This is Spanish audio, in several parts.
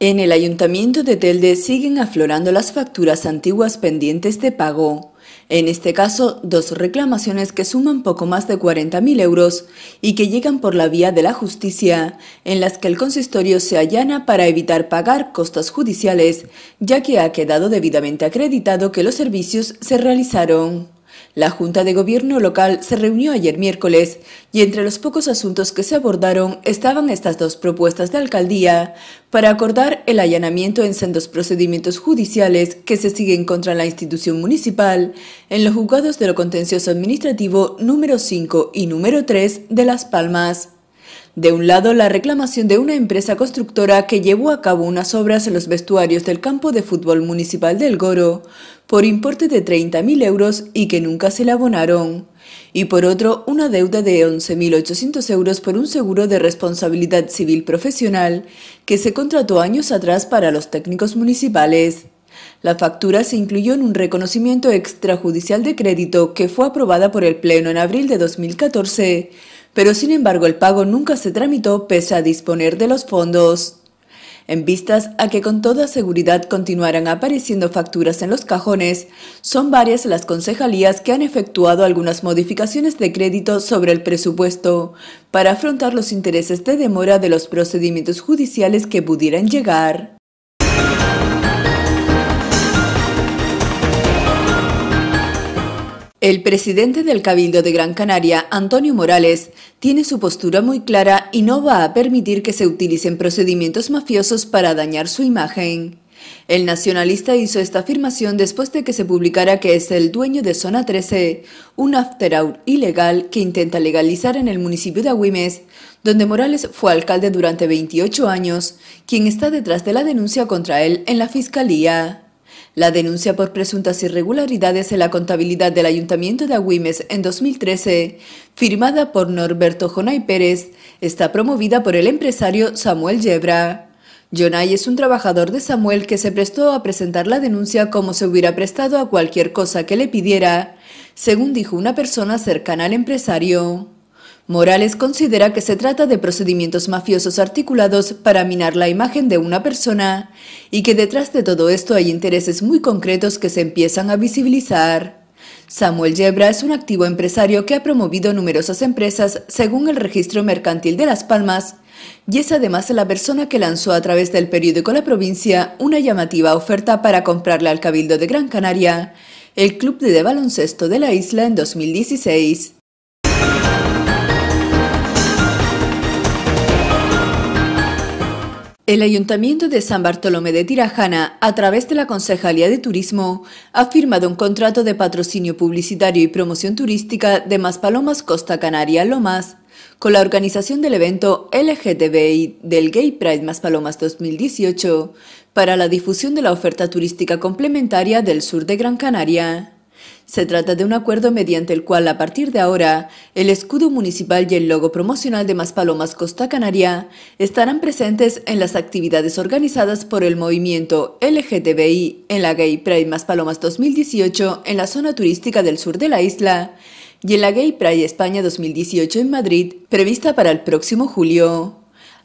En el Ayuntamiento de Telde siguen aflorando las facturas antiguas pendientes de pago. En este caso, dos reclamaciones que suman poco más de 40.000 euros y que llegan por la vía de la justicia, en las que el consistorio se allana para evitar pagar costas judiciales, ya que ha quedado debidamente acreditado que los servicios se realizaron. La Junta de Gobierno local se reunió ayer miércoles y entre los pocos asuntos que se abordaron estaban estas dos propuestas de alcaldía para acordar el allanamiento en sendos procedimientos judiciales que se siguen contra la institución municipal en los juzgados de lo contencioso administrativo número 5 y número 3 de Las Palmas. De un lado, la reclamación de una empresa constructora que llevó a cabo unas obras en los vestuarios del campo de fútbol municipal del Goro, por importe de 30.000 euros y que nunca se le abonaron. Y por otro, una deuda de 11.800 euros por un seguro de responsabilidad civil profesional que se contrató años atrás para los técnicos municipales. La factura se incluyó en un reconocimiento extrajudicial de crédito que fue aprobada por el Pleno en abril de 2014 pero sin embargo el pago nunca se tramitó pese a disponer de los fondos. En vistas a que con toda seguridad continuarán apareciendo facturas en los cajones, son varias las concejalías que han efectuado algunas modificaciones de crédito sobre el presupuesto para afrontar los intereses de demora de los procedimientos judiciales que pudieran llegar. El presidente del Cabildo de Gran Canaria, Antonio Morales, tiene su postura muy clara y no va a permitir que se utilicen procedimientos mafiosos para dañar su imagen. El nacionalista hizo esta afirmación después de que se publicara que es el dueño de Zona 13, un after ilegal que intenta legalizar en el municipio de Agüimes, donde Morales fue alcalde durante 28 años, quien está detrás de la denuncia contra él en la fiscalía. La denuncia por presuntas irregularidades en la contabilidad del Ayuntamiento de Agüimes en 2013, firmada por Norberto Jonay Pérez, está promovida por el empresario Samuel Yebra. Jonay es un trabajador de Samuel que se prestó a presentar la denuncia como se hubiera prestado a cualquier cosa que le pidiera, según dijo una persona cercana al empresario. Morales considera que se trata de procedimientos mafiosos articulados para minar la imagen de una persona y que detrás de todo esto hay intereses muy concretos que se empiezan a visibilizar. Samuel Yebra es un activo empresario que ha promovido numerosas empresas según el registro mercantil de Las Palmas y es además la persona que lanzó a través del periódico La Provincia una llamativa oferta para comprarle al Cabildo de Gran Canaria el club de baloncesto de la isla en 2016. El Ayuntamiento de San Bartolomé de Tirajana, a través de la Concejalía de Turismo, ha firmado un contrato de patrocinio publicitario y promoción turística de Maspalomas Costa Canaria Lomas con la organización del evento LGTBI del Gay Pride Maspalomas 2018 para la difusión de la oferta turística complementaria del sur de Gran Canaria. Se trata de un acuerdo mediante el cual a partir de ahora el escudo municipal y el logo promocional de Palomas Costa Canaria estarán presentes en las actividades organizadas por el movimiento LGTBI en la Gay Pride Palomas 2018 en la zona turística del sur de la isla y en la Gay Pride España 2018 en Madrid, prevista para el próximo julio.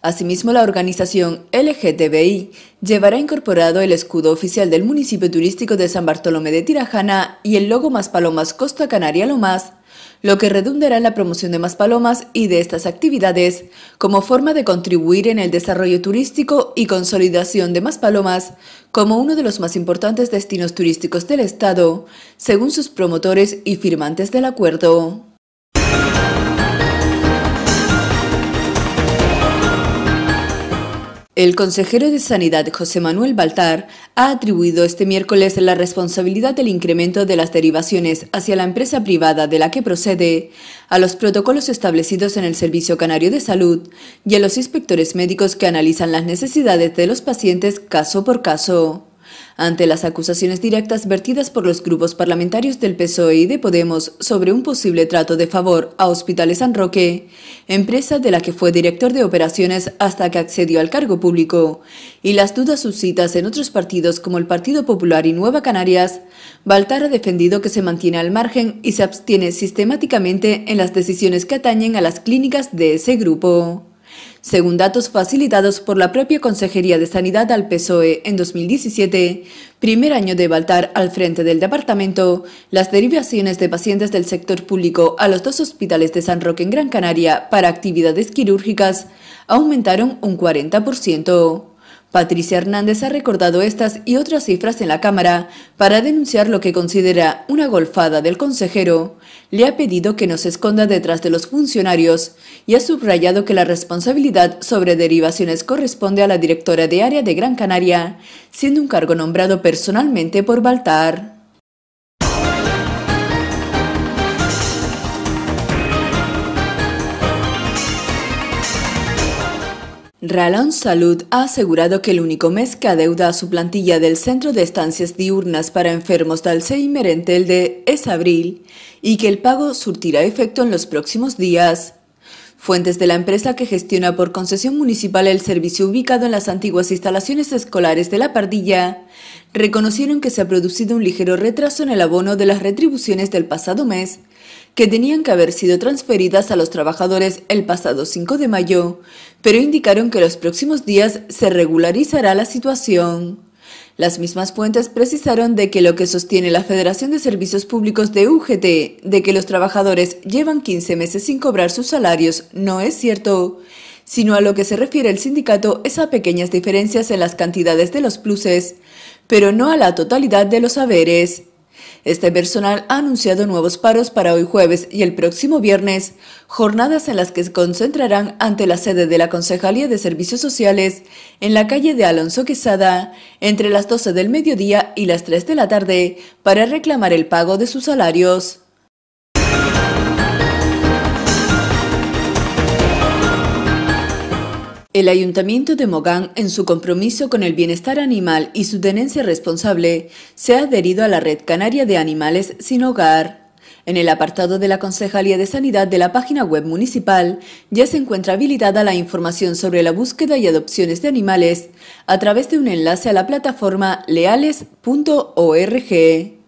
Asimismo, la organización LGTBI llevará incorporado el escudo oficial del municipio turístico de San Bartolomé de Tirajana y el logo Más Palomas Costa Canaria Lomas, lo que redundará en la promoción de Más Palomas y de estas actividades como forma de contribuir en el desarrollo turístico y consolidación de Más Palomas como uno de los más importantes destinos turísticos del Estado, según sus promotores y firmantes del acuerdo. El consejero de Sanidad José Manuel Baltar ha atribuido este miércoles la responsabilidad del incremento de las derivaciones hacia la empresa privada de la que procede a los protocolos establecidos en el Servicio Canario de Salud y a los inspectores médicos que analizan las necesidades de los pacientes caso por caso ante las acusaciones directas vertidas por los grupos parlamentarios del PSOE y de Podemos sobre un posible trato de favor a Hospitales San Roque, empresa de la que fue director de operaciones hasta que accedió al cargo público, y las dudas suscitas en otros partidos como el Partido Popular y Nueva Canarias, Baltar ha defendido que se mantiene al margen y se abstiene sistemáticamente en las decisiones que atañen a las clínicas de ese grupo. Según datos facilitados por la propia Consejería de Sanidad al PSOE en 2017, primer año de Baltar al frente del departamento, las derivaciones de pacientes del sector público a los dos hospitales de San Roque en Gran Canaria para actividades quirúrgicas aumentaron un 40%. Patricia Hernández ha recordado estas y otras cifras en la Cámara para denunciar lo que considera una golfada del consejero. Le ha pedido que no se esconda detrás de los funcionarios y ha subrayado que la responsabilidad sobre derivaciones corresponde a la directora de área de Gran Canaria, siendo un cargo nombrado personalmente por Baltar. Ralón Salud ha asegurado que el único mes que adeuda a su plantilla del Centro de Estancias Diurnas para Enfermos de Alzheimer en de es abril y que el pago surtirá efecto en los próximos días. Fuentes de la empresa que gestiona por concesión municipal el servicio ubicado en las antiguas instalaciones escolares de La Pardilla reconocieron que se ha producido un ligero retraso en el abono de las retribuciones del pasado mes, que tenían que haber sido transferidas a los trabajadores el pasado 5 de mayo, pero indicaron que los próximos días se regularizará la situación. Las mismas fuentes precisaron de que lo que sostiene la Federación de Servicios Públicos de UGT, de que los trabajadores llevan 15 meses sin cobrar sus salarios, no es cierto, sino a lo que se refiere el sindicato es a pequeñas diferencias en las cantidades de los pluses, pero no a la totalidad de los haberes. Este personal ha anunciado nuevos paros para hoy jueves y el próximo viernes, jornadas en las que se concentrarán ante la sede de la Concejalía de Servicios Sociales en la calle de Alonso Quesada entre las 12 del mediodía y las 3 de la tarde para reclamar el pago de sus salarios. El Ayuntamiento de Mogán, en su compromiso con el bienestar animal y su tenencia responsable, se ha adherido a la Red Canaria de Animales Sin Hogar. En el apartado de la Concejalía de Sanidad de la página web municipal ya se encuentra habilitada la información sobre la búsqueda y adopciones de animales a través de un enlace a la plataforma leales.org.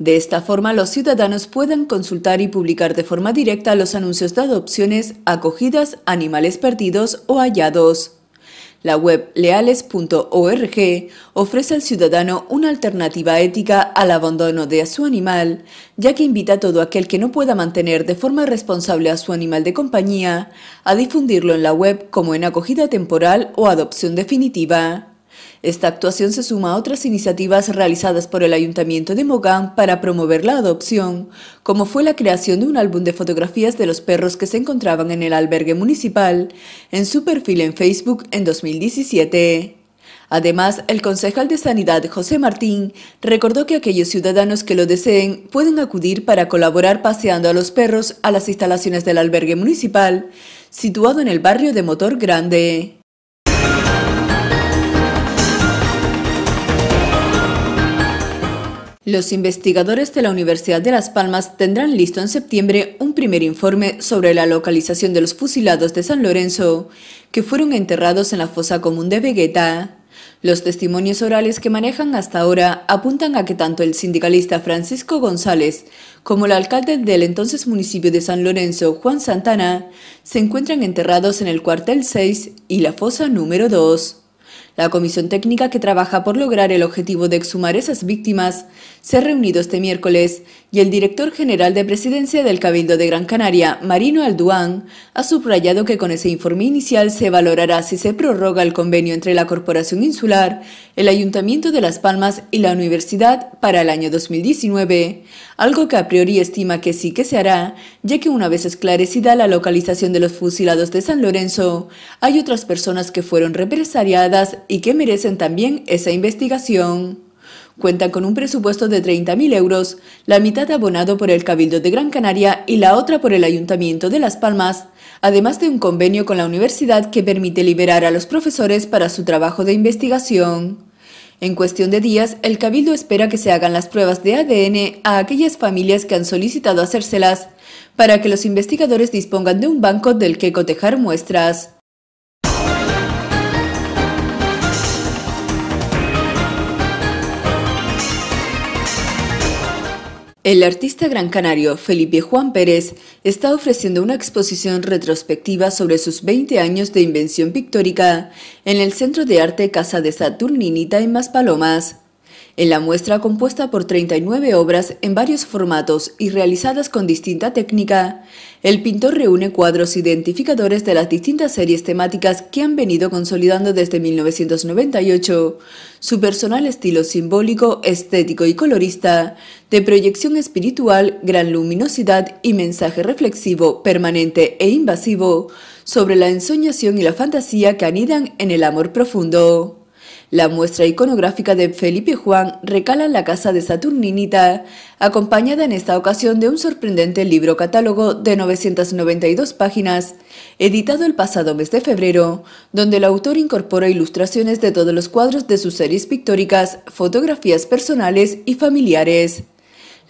De esta forma, los ciudadanos pueden consultar y publicar de forma directa los anuncios de adopciones, acogidas, animales perdidos o hallados. La web leales.org ofrece al ciudadano una alternativa ética al abandono de su animal, ya que invita a todo aquel que no pueda mantener de forma responsable a su animal de compañía a difundirlo en la web como en acogida temporal o adopción definitiva. Esta actuación se suma a otras iniciativas realizadas por el Ayuntamiento de Mogán para promover la adopción, como fue la creación de un álbum de fotografías de los perros que se encontraban en el albergue municipal, en su perfil en Facebook en 2017. Además, el concejal de Sanidad, José Martín, recordó que aquellos ciudadanos que lo deseen pueden acudir para colaborar paseando a los perros a las instalaciones del albergue municipal, situado en el barrio de Motor Grande. Los investigadores de la Universidad de Las Palmas tendrán listo en septiembre un primer informe sobre la localización de los fusilados de San Lorenzo, que fueron enterrados en la fosa común de Vegueta. Los testimonios orales que manejan hasta ahora apuntan a que tanto el sindicalista Francisco González como el alcalde del entonces municipio de San Lorenzo, Juan Santana, se encuentran enterrados en el cuartel 6 y la fosa número 2. La comisión técnica que trabaja por lograr el objetivo de exhumar esas víctimas se ha reunido este miércoles y el director general de Presidencia del Cabildo de Gran Canaria, Marino Alduán, ha subrayado que con ese informe inicial se valorará si se prorroga el convenio entre la Corporación Insular, el Ayuntamiento de Las Palmas y la Universidad para el año 2019, algo que a priori estima que sí que se hará, ya que una vez esclarecida la localización de los fusilados de San Lorenzo, hay otras personas que fueron represariadas y que merecen también esa investigación cuenta con un presupuesto de 30.000 euros, la mitad abonado por el Cabildo de Gran Canaria y la otra por el Ayuntamiento de Las Palmas, además de un convenio con la universidad que permite liberar a los profesores para su trabajo de investigación. En cuestión de días, el Cabildo espera que se hagan las pruebas de ADN a aquellas familias que han solicitado hacérselas, para que los investigadores dispongan de un banco del que cotejar muestras. El artista gran canario Felipe Juan Pérez está ofreciendo una exposición retrospectiva sobre sus 20 años de invención pictórica en el Centro de Arte Casa de Saturninita en Maspalomas en la muestra compuesta por 39 obras en varios formatos y realizadas con distinta técnica, el pintor reúne cuadros identificadores de las distintas series temáticas que han venido consolidando desde 1998, su personal estilo simbólico, estético y colorista, de proyección espiritual, gran luminosidad y mensaje reflexivo, permanente e invasivo sobre la ensoñación y la fantasía que anidan en el amor profundo. La muestra iconográfica de Felipe Juan recala en la casa de Saturninita, acompañada en esta ocasión de un sorprendente libro catálogo de 992 páginas, editado el pasado mes de febrero, donde el autor incorpora ilustraciones de todos los cuadros de sus series pictóricas, fotografías personales y familiares.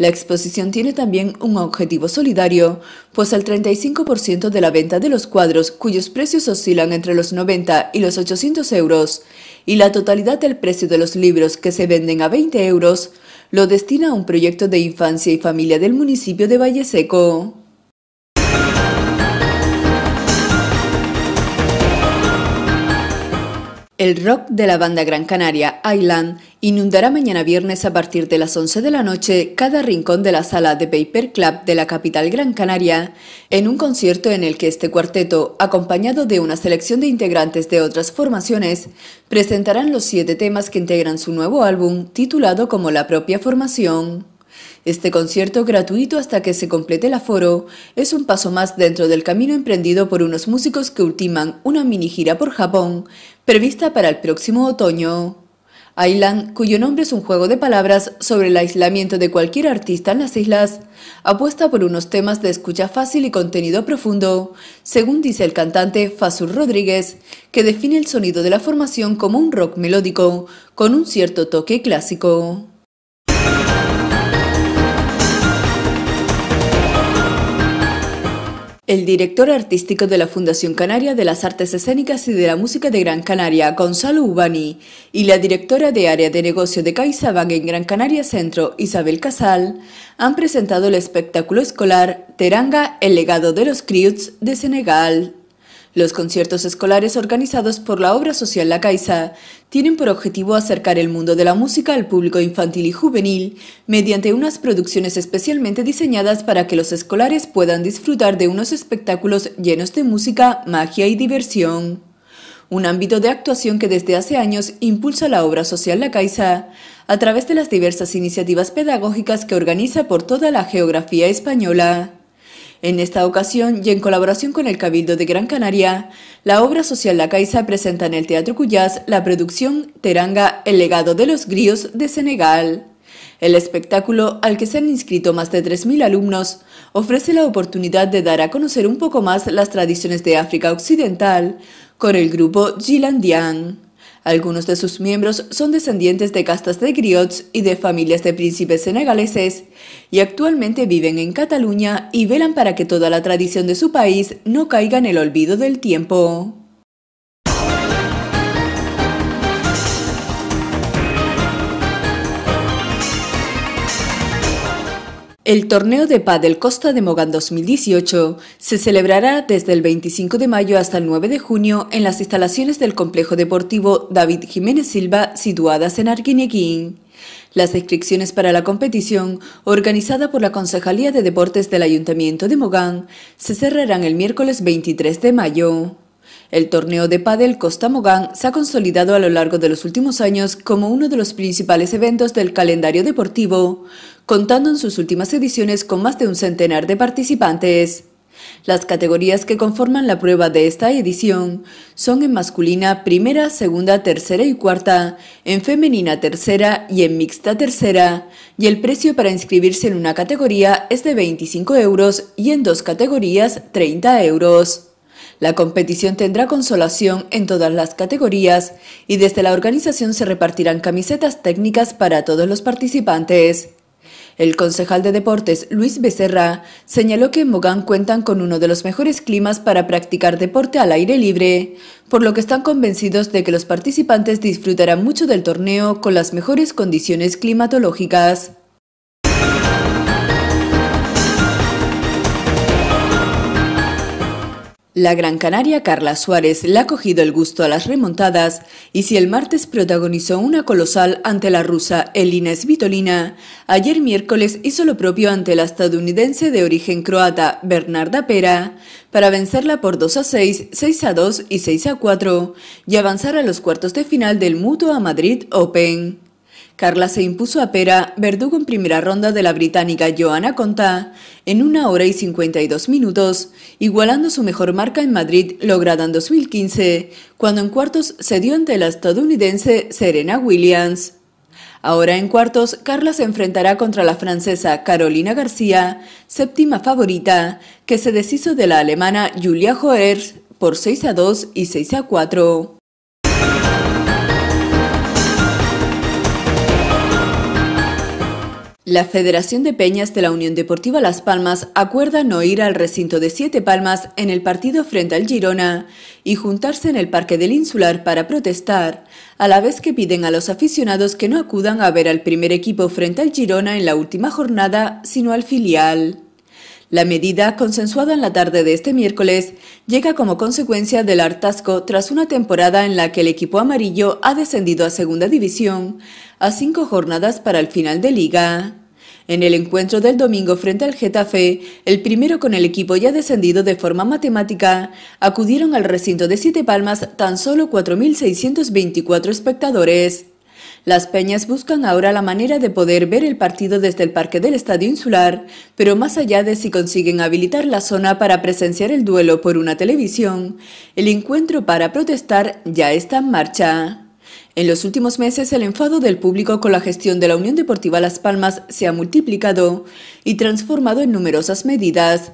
La exposición tiene también un objetivo solidario, pues el 35% de la venta de los cuadros, cuyos precios oscilan entre los 90 y los 800 euros, y la totalidad del precio de los libros que se venden a 20 euros, lo destina a un proyecto de infancia y familia del municipio de Valle Seco. El rock de la banda Gran Canaria Island inundará mañana viernes a partir de las 11 de la noche cada rincón de la sala de Paper Club de la capital Gran Canaria en un concierto en el que este cuarteto, acompañado de una selección de integrantes de otras formaciones, presentarán los siete temas que integran su nuevo álbum titulado como la propia formación. Este concierto gratuito hasta que se complete el aforo es un paso más dentro del camino emprendido por unos músicos que ultiman una mini gira por Japón prevista para el próximo otoño. Island, cuyo nombre es un juego de palabras sobre el aislamiento de cualquier artista en las islas, apuesta por unos temas de escucha fácil y contenido profundo, según dice el cantante Fasur Rodríguez, que define el sonido de la formación como un rock melódico, con un cierto toque clásico. El director artístico de la Fundación Canaria de las Artes Escénicas y de la Música de Gran Canaria, Gonzalo Ubani, y la directora de Área de Negocio de CaixaBank en Gran Canaria Centro, Isabel Casal, han presentado el espectáculo escolar Teranga, el legado de los Criots de Senegal. Los conciertos escolares organizados por la obra social La Caixa tienen por objetivo acercar el mundo de la música al público infantil y juvenil mediante unas producciones especialmente diseñadas para que los escolares puedan disfrutar de unos espectáculos llenos de música, magia y diversión un ámbito de actuación que desde hace años impulsa la obra social La Caixa a través de las diversas iniciativas pedagógicas que organiza por toda la geografía española. En esta ocasión, y en colaboración con el Cabildo de Gran Canaria, la obra social La Caixa presenta en el Teatro Cuyás la producción Teranga, el legado de los gríos de Senegal. El espectáculo, al que se han inscrito más de 3.000 alumnos, ofrece la oportunidad de dar a conocer un poco más las tradiciones de África Occidental con el grupo Gilandian. Algunos de sus miembros son descendientes de castas de griots y de familias de príncipes senegaleses, y actualmente viven en Cataluña y velan para que toda la tradición de su país no caiga en el olvido del tiempo. El torneo de pádel Costa de Mogán 2018 se celebrará desde el 25 de mayo hasta el 9 de junio en las instalaciones del complejo deportivo David Jiménez Silva situadas en Arguineguín. Las inscripciones para la competición, organizada por la Concejalía de Deportes del Ayuntamiento de Mogán, se cerrarán el miércoles 23 de mayo. El torneo de pádel Costa Mogán se ha consolidado a lo largo de los últimos años como uno de los principales eventos del calendario deportivo, contando en sus últimas ediciones con más de un centenar de participantes. Las categorías que conforman la prueba de esta edición son en masculina primera, segunda, tercera y cuarta, en femenina tercera y en mixta tercera, y el precio para inscribirse en una categoría es de 25 euros y en dos categorías 30 euros. La competición tendrá consolación en todas las categorías y desde la organización se repartirán camisetas técnicas para todos los participantes. El concejal de deportes Luis Becerra señaló que en Mogán cuentan con uno de los mejores climas para practicar deporte al aire libre, por lo que están convencidos de que los participantes disfrutarán mucho del torneo con las mejores condiciones climatológicas. La Gran Canaria Carla Suárez le ha cogido el gusto a las remontadas y si el martes protagonizó una colosal ante la rusa Elina Svitolina, ayer miércoles hizo lo propio ante la estadounidense de origen croata Bernarda Pera para vencerla por 2 a 6, 6 a 2 y 6 a 4 y avanzar a los cuartos de final del Mutua Madrid Open. Carla se impuso a Pera Verdugo en primera ronda de la británica Joana Conta en una hora y 52 minutos, igualando su mejor marca en Madrid lograda en 2015, cuando en cuartos cedió ante la estadounidense Serena Williams. Ahora en cuartos, Carla se enfrentará contra la francesa Carolina García, séptima favorita, que se deshizo de la alemana Julia Joers por 6 a 2 y 6 a 4. La Federación de Peñas de la Unión Deportiva Las Palmas acuerda no ir al recinto de Siete Palmas en el partido frente al Girona y juntarse en el Parque del Insular para protestar, a la vez que piden a los aficionados que no acudan a ver al primer equipo frente al Girona en la última jornada, sino al filial. La medida, consensuada en la tarde de este miércoles, llega como consecuencia del hartazgo tras una temporada en la que el equipo amarillo ha descendido a Segunda División, a cinco jornadas para el final de liga. En el encuentro del domingo frente al Getafe, el primero con el equipo ya descendido de forma matemática, acudieron al recinto de Siete Palmas tan solo 4.624 espectadores. Las peñas buscan ahora la manera de poder ver el partido desde el parque del Estadio Insular, pero más allá de si consiguen habilitar la zona para presenciar el duelo por una televisión, el encuentro para protestar ya está en marcha. En los últimos meses, el enfado del público con la gestión de la Unión Deportiva Las Palmas se ha multiplicado y transformado en numerosas medidas.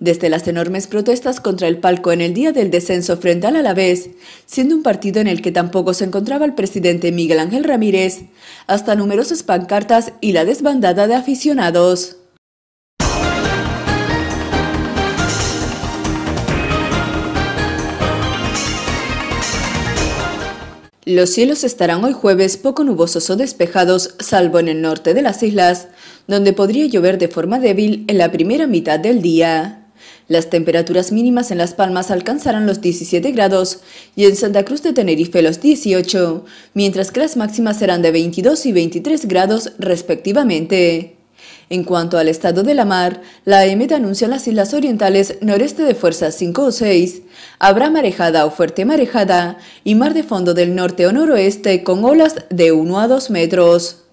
Desde las enormes protestas contra el palco en el día del descenso frente al Alavés, siendo un partido en el que tampoco se encontraba el presidente Miguel Ángel Ramírez, hasta numerosas pancartas y la desbandada de aficionados. Los cielos estarán hoy jueves poco nubosos o despejados, salvo en el norte de las islas, donde podría llover de forma débil en la primera mitad del día. Las temperaturas mínimas en Las Palmas alcanzarán los 17 grados y en Santa Cruz de Tenerife los 18, mientras que las máximas serán de 22 y 23 grados respectivamente. En cuanto al estado de la mar, la EMET anuncia en las islas orientales noreste de fuerza 5 o 6. Habrá marejada o fuerte marejada y mar de fondo del norte o noroeste con olas de 1 a 2 metros.